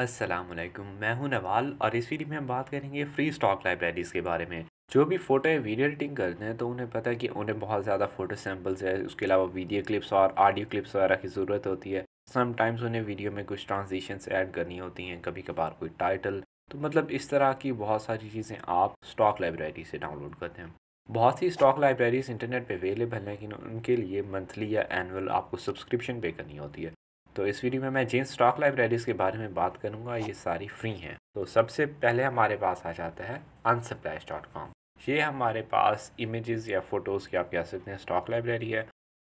असलम मैं हूं नवाल और इस वीडियो में हम बात करेंगे फ्री स्टॉक लाइब्रेरीज़ के बारे में जो भी फ़ोटो या वीडियो एडिटिंग करते हैं तो उन्हें पता है कि उन्हें बहुत ज़्यादा फ़ोटो सैम्पल्स है उसके अलावा वीडियो क्लिप्स और ऑडियो क्लिप्स वगैरह की ज़रूरत होती है समटाइम्स उन्हें वीडियो में कुछ ट्रांजिशन ऐड करनी होती हैं कभी कभार कोई टाइटल तो मतलब इस तरह की बहुत सारी चीज़ें आप स्टॉक लाइब्रेरी से डाउनलोड करते हैं बहुत सी स्टॉक लाइब्रेरीज इंटरनेट पर अवेलेबल हैं लेकिन उनके लिए मंथली या एनुअल आपको सब्सक्रिप्शन पे करनी होती है तो इस वीडियो में मैं जिन स्टॉक लाइब्रेरीज़ के बारे में बात करूँगा ये सारी फ्री हैं तो सबसे पहले हमारे पास आ जाता है अनसप्लाइज डॉट कॉम ये हमारे पास इमेजेस या फ़ोटोज़ की आप कह सकते हैं स्टॉक लाइब्रेरी है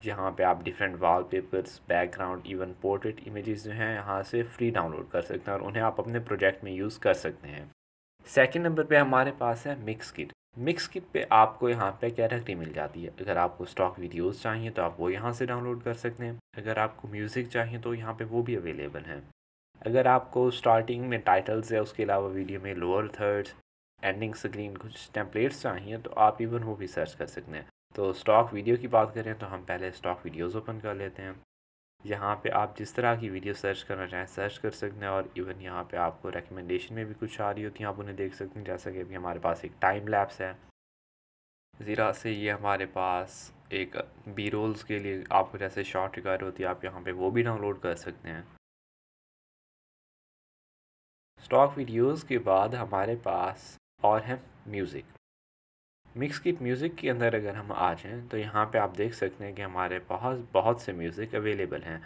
जहाँ पे आप different wallpapers background even portrait images जो हैं यहाँ से फ्री डाउनलोड कर सकते हैं और उन्हें आप अपने प्रोजेक्ट में यूज़ कर सकते हैं सेकंड नंबर पे हमारे पास है मिक्स किट मिक्स किप पे आपको यहाँ पे कैटेगरी मिल जाती है अगर आपको स्टॉक वीडियोस चाहिए तो आप वो यहाँ से डाउनलोड कर सकते हैं अगर आपको म्यूज़िक चाहिए तो यहाँ पे वो भी अवेलेबल है अगर आपको स्टार्टिंग में टाइटल्स या उसके अलावा वीडियो में लोअर थर्ड्स एंडिंग स्क्रीन कुछ टेम्पलेट्स चाहिए तो आप इवन वो भी सर्च कर सकते हैं तो स्टॉक वीडियो की बात करें तो हम पहले स्टॉक वीडियोज़ ओपन कर लेते हैं यहाँ पे आप जिस तरह की वीडियो सर्च करना चाहें सर्च कर सकते हैं और इवन यहाँ पे आपको रिकमेंडेशन में भी कुछ आ रही होती है आप उन्हें देख सकते हैं जैसा कि अभी हमारे पास एक टाइम लैप्स है ज़ीरा से ये हमारे पास एक बी रोल्स के लिए आपको जैसे शॉर्ट रिकॉर्ड होती है आप यहाँ पे वो भी डाउनलोड कर सकते हैं स्टॉक वीडियोज़ के बाद हमारे पास और है म्यूज़िक मिक्स की म्यूज़िक के अंदर अगर हम आ जाएँ तो यहाँ पे आप देख सकते हैं कि हमारे पास बहुत से म्यूज़िक अवेलेबल हैं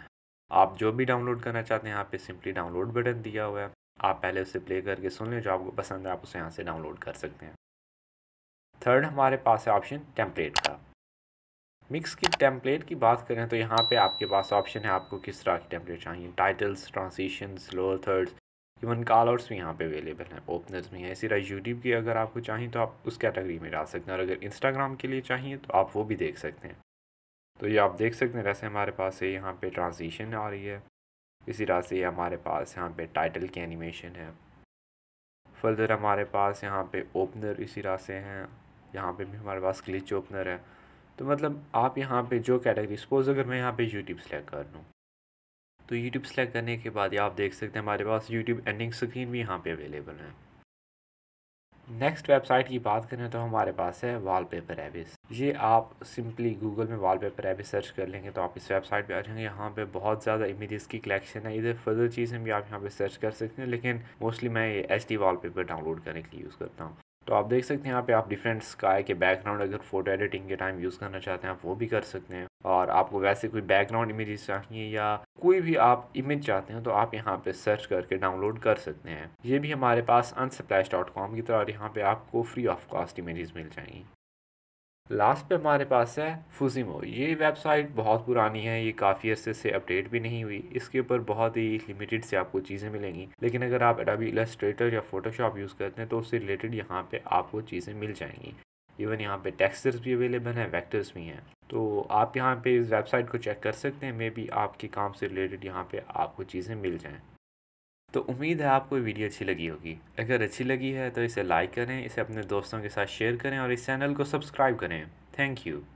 आप जो भी डाउनलोड करना चाहते हैं यहाँ पे सिंपली डाउनलोड बटन दिया हुआ है आप पहले उसे प्ले करके सुन लें जो आपको पसंद है आप उसे यहाँ से डाउनलोड कर सकते हैं थर्ड हमारे पास है ऑप्शन टेम्पलेट का मिक्स की टेम्पलेट की बात करें तो यहाँ पर आपके पास ऑप्शन है आपको किस तरह की टेम्पलेट चाहिए titles transition lower thirds even call outs भी यहाँ पे अवेलेबल हैं ओपनर्स भी है इसी तरह यूट्यूब की अगर आपको चाहिए तो आप उस कैटेगरी में डाल सकते हैं और अगर इंस्टाग्राम के लिए चाहिए तो आप वो भी देख सकते हैं तो ये आप देख सकते हैं जैसे हमारे पास ये यहाँ पर ट्रांजिशन आ रही है इसी तरह से हमारे पास यहाँ पर टाइटल की एनिमेशन है फर्दर हमारे पास यहाँ पर ओपनर इसी तरह से हैं यहाँ पर भी हमारे पास क्लिच ओपनर है तो मतलब आप यहाँ पे जो कैटेगरी सपोज अगर मैं यहाँ पे यूट्यूब सेलेक्ट कर लूँ तो यूट्यूब सेलेक्ट करने के बाद आप देख सकते हैं हमारे पास यूट्यूब एंडिंग स्क्रीन भी यहाँ पे अवेलेबल है नेक्स्ट वेबसाइट की बात करें तो हमारे पास है वाल पेपर एबिस ये आप सिंपली गूगल में वाल पेपर एबिस सर्च कर लेंगे तो आप इस वेबसाइट पे आ जाएंगे यहाँ पे बहुत ज़्यादा इमेजेस की कलेक्शन है इधर फर्दर चीज़ें भी आप यहाँ पे सर्च कर सकते हैं लेकिन मोस्टली मैं ये एच डी डाउनलोड करने के लिए यूज़ करता हूँ तो आप देख सकते हैं यहाँ पे आप डिफरेंट स्काई के बैकग्राउंड अगर फोटो एडिटिंग के टाइम यूज़ करना चाहते हैं आप वो भी कर सकते हैं और आपको वैसे कोई बैकग्राउंड इमेजेस चाहिए या कोई भी आप इमेज चाहते हैं तो आप यहाँ पे सर्च करके डाउनलोड कर सकते हैं ये भी हमारे पास अनसप्लाइज डॉट कॉम की तरह और यहाँ पे आपको फ्री ऑफ कॉस्ट इमेजेस मिल जाएंगी लास्ट पे हमारे पास है फुजिमो ये वेबसाइट बहुत पुरानी है ये काफ़ी अर्से से अपडेट भी नहीं हुई इसके ऊपर बहुत ही लिमिटेड से आपको चीज़ें मिलेंगी लेकिन अगर आप एडाबी इलेस्ट्रेटर या फोटोशॉप यूज़ करते हैं तो उससे रिलेटेड यहाँ पर आपको चीज़ें मिल जाएंगी इवन यहाँ पे टेक्सचर्स भी अवेलेबल हैं वेक्टर्स भी हैं तो आप यहाँ पे इस वेबसाइट को चेक कर सकते हैं मे बी आपके काम से रिलेटेड यहाँ पे आपको चीज़ें मिल जाएं तो उम्मीद है आपको वीडियो अच्छी लगी होगी अगर अच्छी लगी है तो इसे लाइक करें इसे अपने दोस्तों के साथ शेयर करें और इस चैनल को सब्सक्राइब करें थैंक यू